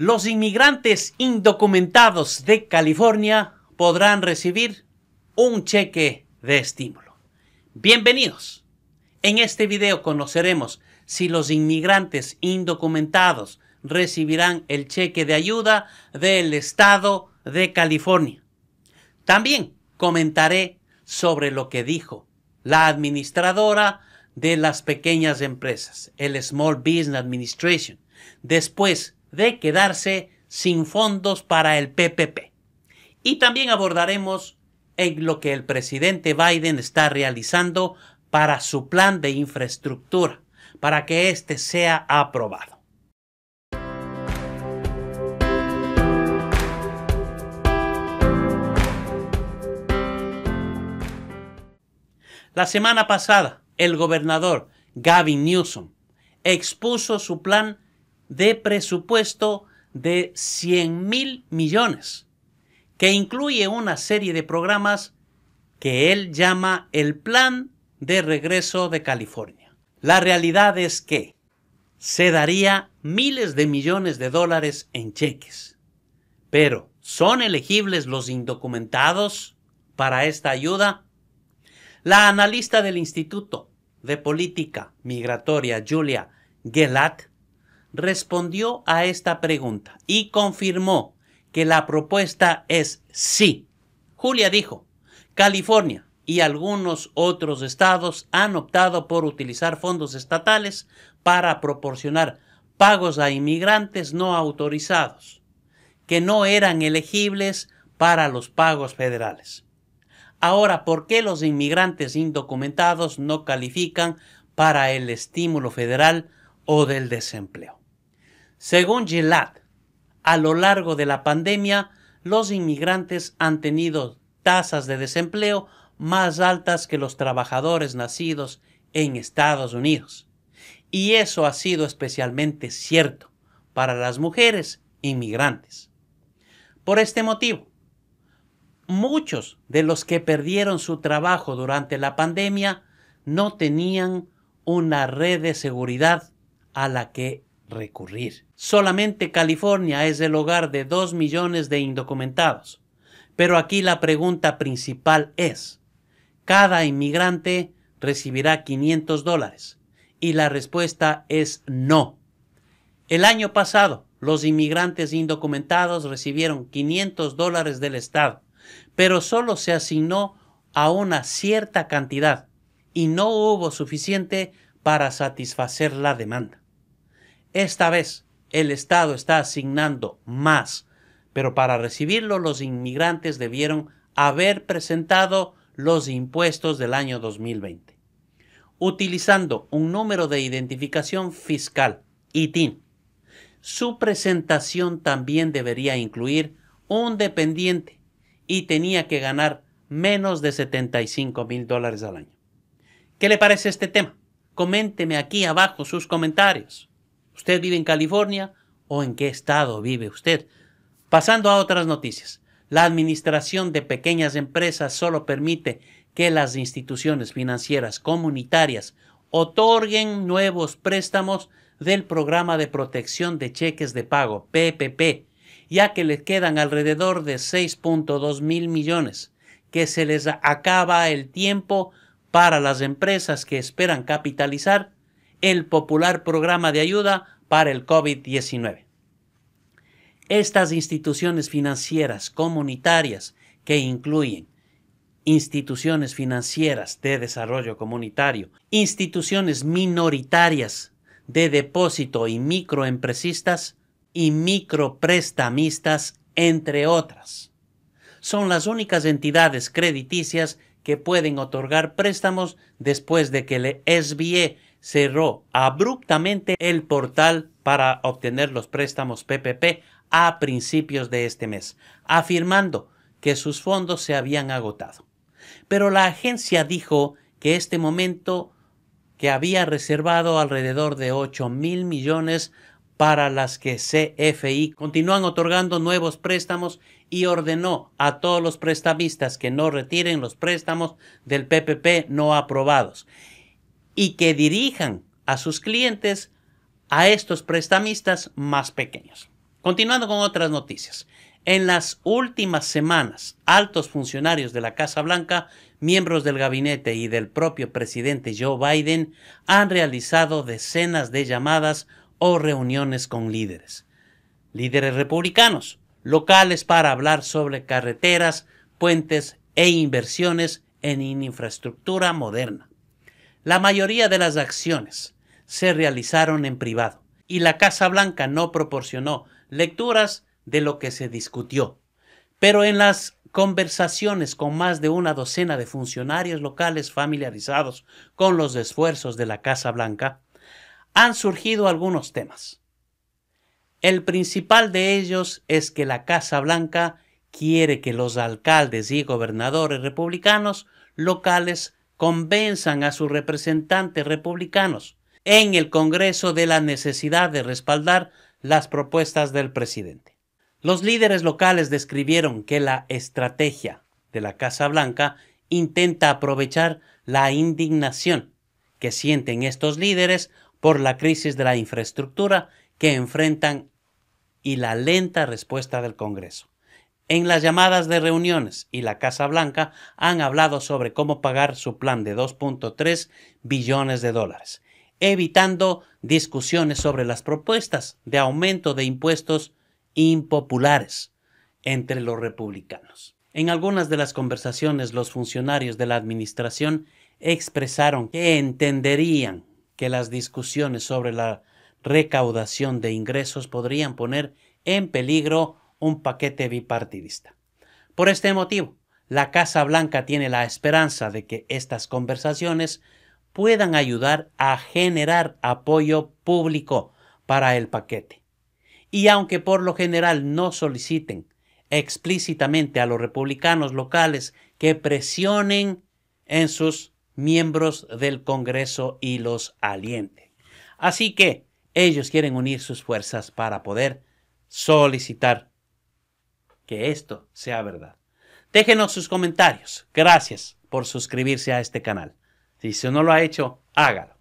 Los inmigrantes indocumentados de California podrán recibir un cheque de estímulo. Bienvenidos. En este video conoceremos si los inmigrantes indocumentados recibirán el cheque de ayuda del Estado de California. También comentaré sobre lo que dijo la administradora de las pequeñas empresas, el Small Business Administration. Después de quedarse sin fondos para el PPP. Y también abordaremos en lo que el presidente Biden está realizando para su plan de infraestructura, para que éste sea aprobado. La semana pasada, el gobernador Gavin Newsom expuso su plan de presupuesto de 100 mil millones, que incluye una serie de programas que él llama el Plan de Regreso de California. La realidad es que se daría miles de millones de dólares en cheques. Pero, ¿son elegibles los indocumentados para esta ayuda? La analista del Instituto de Política Migratoria, Julia Gelat, respondió a esta pregunta y confirmó que la propuesta es sí. Julia dijo, California y algunos otros estados han optado por utilizar fondos estatales para proporcionar pagos a inmigrantes no autorizados, que no eran elegibles para los pagos federales. Ahora, ¿por qué los inmigrantes indocumentados no califican para el estímulo federal o del desempleo? Según Gilad, a lo largo de la pandemia, los inmigrantes han tenido tasas de desempleo más altas que los trabajadores nacidos en Estados Unidos. Y eso ha sido especialmente cierto para las mujeres inmigrantes. Por este motivo, muchos de los que perdieron su trabajo durante la pandemia no tenían una red de seguridad a la que recurrir. Solamente California es el hogar de 2 millones de indocumentados. Pero aquí la pregunta principal es, ¿cada inmigrante recibirá 500 dólares? Y la respuesta es no. El año pasado, los inmigrantes indocumentados recibieron 500 dólares del Estado, pero solo se asignó a una cierta cantidad y no hubo suficiente para satisfacer la demanda. Esta vez el Estado está asignando más, pero para recibirlo los inmigrantes debieron haber presentado los impuestos del año 2020. Utilizando un número de identificación fiscal, ITIN, su presentación también debería incluir un dependiente y tenía que ganar menos de 75 mil dólares al año. ¿Qué le parece este tema? Coménteme aquí abajo sus comentarios. ¿Usted vive en California o en qué estado vive usted? Pasando a otras noticias. La administración de pequeñas empresas solo permite que las instituciones financieras comunitarias otorguen nuevos préstamos del programa de protección de cheques de pago, PPP, ya que les quedan alrededor de 6.2 mil millones, que se les acaba el tiempo para las empresas que esperan capitalizar el popular programa de ayuda para el COVID-19. Estas instituciones financieras comunitarias que incluyen instituciones financieras de desarrollo comunitario, instituciones minoritarias de depósito y microempresistas y microprestamistas, entre otras. Son las únicas entidades crediticias que pueden otorgar préstamos después de que el SBE cerró abruptamente el portal para obtener los préstamos PPP a principios de este mes, afirmando que sus fondos se habían agotado. Pero la agencia dijo que este momento que había reservado alrededor de 8 mil millones para las que CFI continúan otorgando nuevos préstamos y ordenó a todos los prestamistas que no retiren los préstamos del PPP no aprobados y que dirijan a sus clientes a estos prestamistas más pequeños. Continuando con otras noticias. En las últimas semanas, altos funcionarios de la Casa Blanca, miembros del gabinete y del propio presidente Joe Biden han realizado decenas de llamadas o reuniones con líderes. Líderes republicanos, locales para hablar sobre carreteras, puentes e inversiones en infraestructura moderna. La mayoría de las acciones se realizaron en privado y la Casa Blanca no proporcionó lecturas de lo que se discutió. Pero en las conversaciones con más de una docena de funcionarios locales familiarizados con los esfuerzos de la Casa Blanca, han surgido algunos temas. El principal de ellos es que la Casa Blanca quiere que los alcaldes y gobernadores republicanos locales convenzan a sus representantes republicanos en el Congreso de la necesidad de respaldar las propuestas del presidente. Los líderes locales describieron que la estrategia de la Casa Blanca intenta aprovechar la indignación que sienten estos líderes por la crisis de la infraestructura que enfrentan y la lenta respuesta del Congreso. En las llamadas de reuniones y la Casa Blanca han hablado sobre cómo pagar su plan de 2.3 billones de dólares, evitando discusiones sobre las propuestas de aumento de impuestos impopulares entre los republicanos. En algunas de las conversaciones los funcionarios de la administración expresaron que entenderían que las discusiones sobre la recaudación de ingresos podrían poner en peligro un paquete bipartidista. Por este motivo, la Casa Blanca tiene la esperanza de que estas conversaciones puedan ayudar a generar apoyo público para el paquete. Y aunque por lo general no soliciten explícitamente a los republicanos locales que presionen en sus miembros del Congreso y los aliente Así que ellos quieren unir sus fuerzas para poder solicitar que esto sea verdad. Déjenos sus comentarios. Gracias por suscribirse a este canal. Si no lo ha hecho, hágalo.